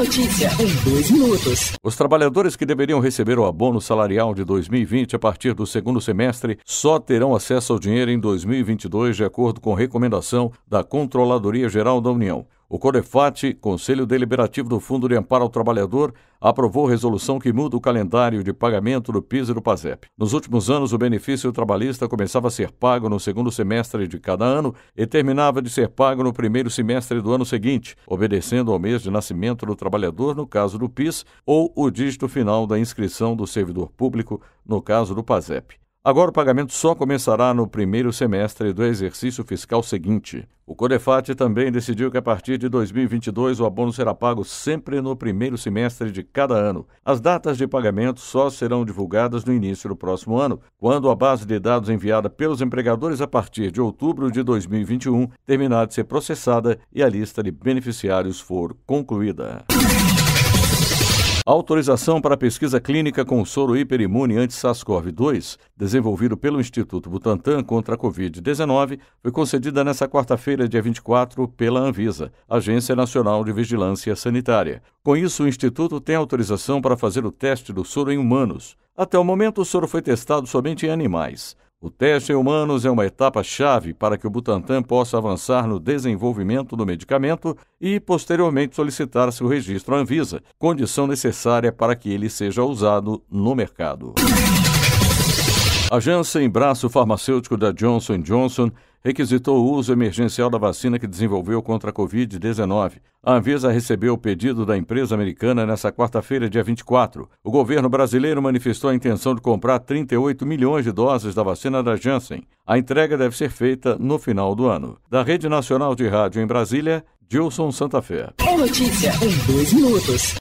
notícia em dois minutos. Os trabalhadores que deveriam receber o abono salarial de 2020 a partir do segundo semestre só terão acesso ao dinheiro em 2022, de acordo com recomendação da Controladoria Geral da União. O Codefat, Conselho Deliberativo do Fundo de Amparo ao Trabalhador, aprovou resolução que muda o calendário de pagamento do PIS e do PASEP. Nos últimos anos, o benefício trabalhista começava a ser pago no segundo semestre de cada ano e terminava de ser pago no primeiro semestre do ano seguinte, obedecendo ao mês de nascimento do trabalhador, no caso do PIS, ou o dígito final da inscrição do servidor público, no caso do PASEP. Agora o pagamento só começará no primeiro semestre do exercício fiscal seguinte. O Codefat também decidiu que a partir de 2022 o abono será pago sempre no primeiro semestre de cada ano. As datas de pagamento só serão divulgadas no início do próximo ano, quando a base de dados enviada pelos empregadores a partir de outubro de 2021 terminar de ser processada e a lista de beneficiários for concluída. Autorização para pesquisa clínica com soro hiperimune anti-SARS-CoV-2, desenvolvido pelo Instituto Butantan contra a Covid-19, foi concedida nesta quarta-feira, dia 24, pela Anvisa, Agência Nacional de Vigilância Sanitária. Com isso, o Instituto tem autorização para fazer o teste do soro em humanos. Até o momento, o soro foi testado somente em animais. O teste em humanos é uma etapa-chave para que o Butantan possa avançar no desenvolvimento do medicamento e, posteriormente, solicitar seu registro à Anvisa, condição necessária para que ele seja usado no mercado. A Janssen, braço farmacêutico da Johnson Johnson, requisitou o uso emergencial da vacina que desenvolveu contra a Covid-19. A Anvisa recebeu o pedido da empresa americana nesta quarta-feira, dia 24. O governo brasileiro manifestou a intenção de comprar 38 milhões de doses da vacina da Janssen. A entrega deve ser feita no final do ano. Da Rede Nacional de Rádio em Brasília, Gilson Santa Fé. É notícia em dois minutos.